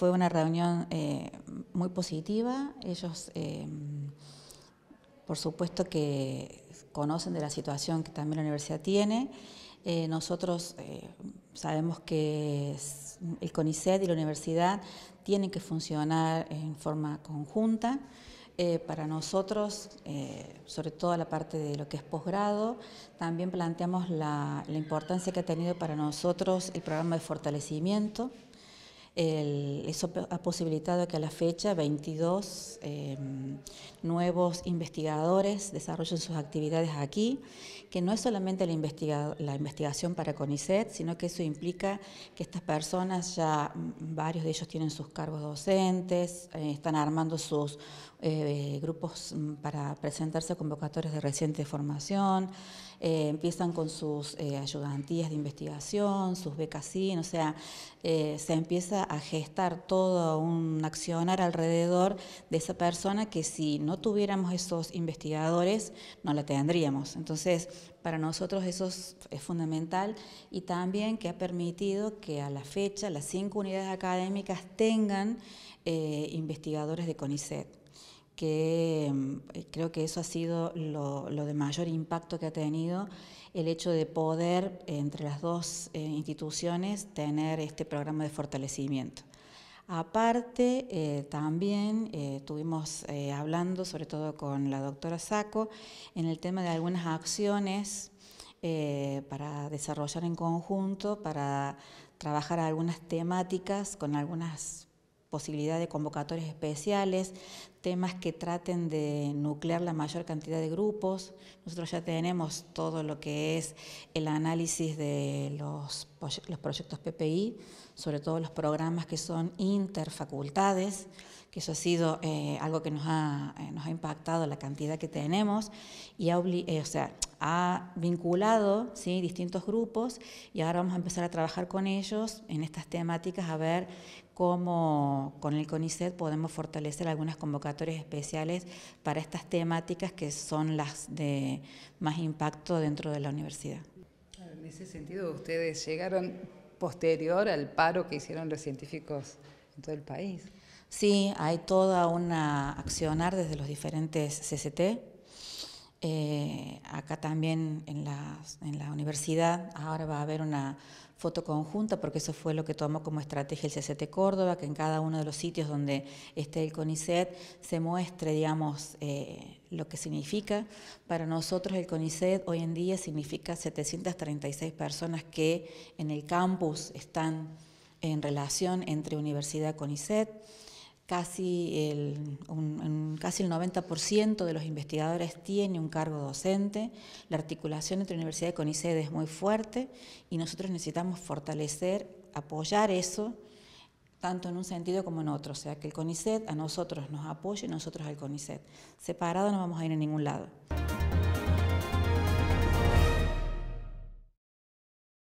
Fue una reunión eh, muy positiva. Ellos, eh, por supuesto, que conocen de la situación que también la universidad tiene. Eh, nosotros sabemos que el CONICET y la universidad tienen que funcionar en forma conjunta. para nosotros, sobre todo la parte de lo que es posgrado, también planteamos la importancia que ha tenido para nosotros el programa de fortalecimiento el, eso ha posibilitado que a la fecha 22 em, nuevos investigadores desarrollen sus actividades aquí, que no es solamente la, investigación para CONICET, sino que eso implica que estas personas ya, mm, varios de ellos tienen sus cargos docentes, eh, están armando sus eh, grupos mm, para presentarse a convocatorias de reciente formación, eh, empiezan con sus ayudantías de investigación, sus becas o sea, se empieza a gestar todo un accionar alrededor de esa persona que si no tuviéramos esos investigadores no la tendríamos. Entonces, para nosotros eso es, fundamental y también que ha permitido que a la fecha las cinco unidades académicas tengan eh, investigadores de CONICET que mm, eh, creo que eso ha sido lo, de mayor impacto que ha tenido, el hecho de poder entre las dos eh, instituciones tener este programa de fortalecimiento. Aparte, eh, también estuvimos hablando, sobre todo con la doctora Saco, en el tema de algunas acciones para desarrollar en conjunto, para trabajar algunas temáticas con algunas posibilidad de convocatorias especiales, temas que traten de nuclear la mayor cantidad de grupos. Nosotros ya tenemos todo lo que es el análisis de los, los proyectos PPI, sobre todo los programas que son interfacultades, que eso ha sido eh, algo que nos ha, eh, nos ha, impactado la cantidad que tenemos y ha, eh, o sea, ha vinculado ¿sí? distintos grupos y ahora vamos a empezar a trabajar con ellos en estas temáticas a ver cómo con el CONICET podemos fortalecer algunas convocatorias especiales para estas temáticas que son las de más impacto dentro de la universidad. En ese sentido, ustedes llegaron posterior al paro que hicieron los científicos en todo el país. Sí, hay toda una accionar desde los diferentes CCT, eh, acá también en la, universidad ahora va a haber una foto conjunta porque eso fue lo que tomó como estrategia el CCT Córdoba, que en cada uno de los sitios donde esté el CONICET se muestre, digamos, eh, lo que significa. Para nosotros el CONICET hoy en día significa 736 personas que en el campus están en relación entre universidad CONICET Casi el, 90% de los investigadores tiene un cargo docente, la articulación entre universidad y CONICET es muy fuerte y nosotros necesitamos fortalecer, apoyar eso, tanto en un sentido como en otro, o sea, que el CONICET a nosotros nos apoye y nosotros al CONICET. Separado no vamos a ir a ningún lado.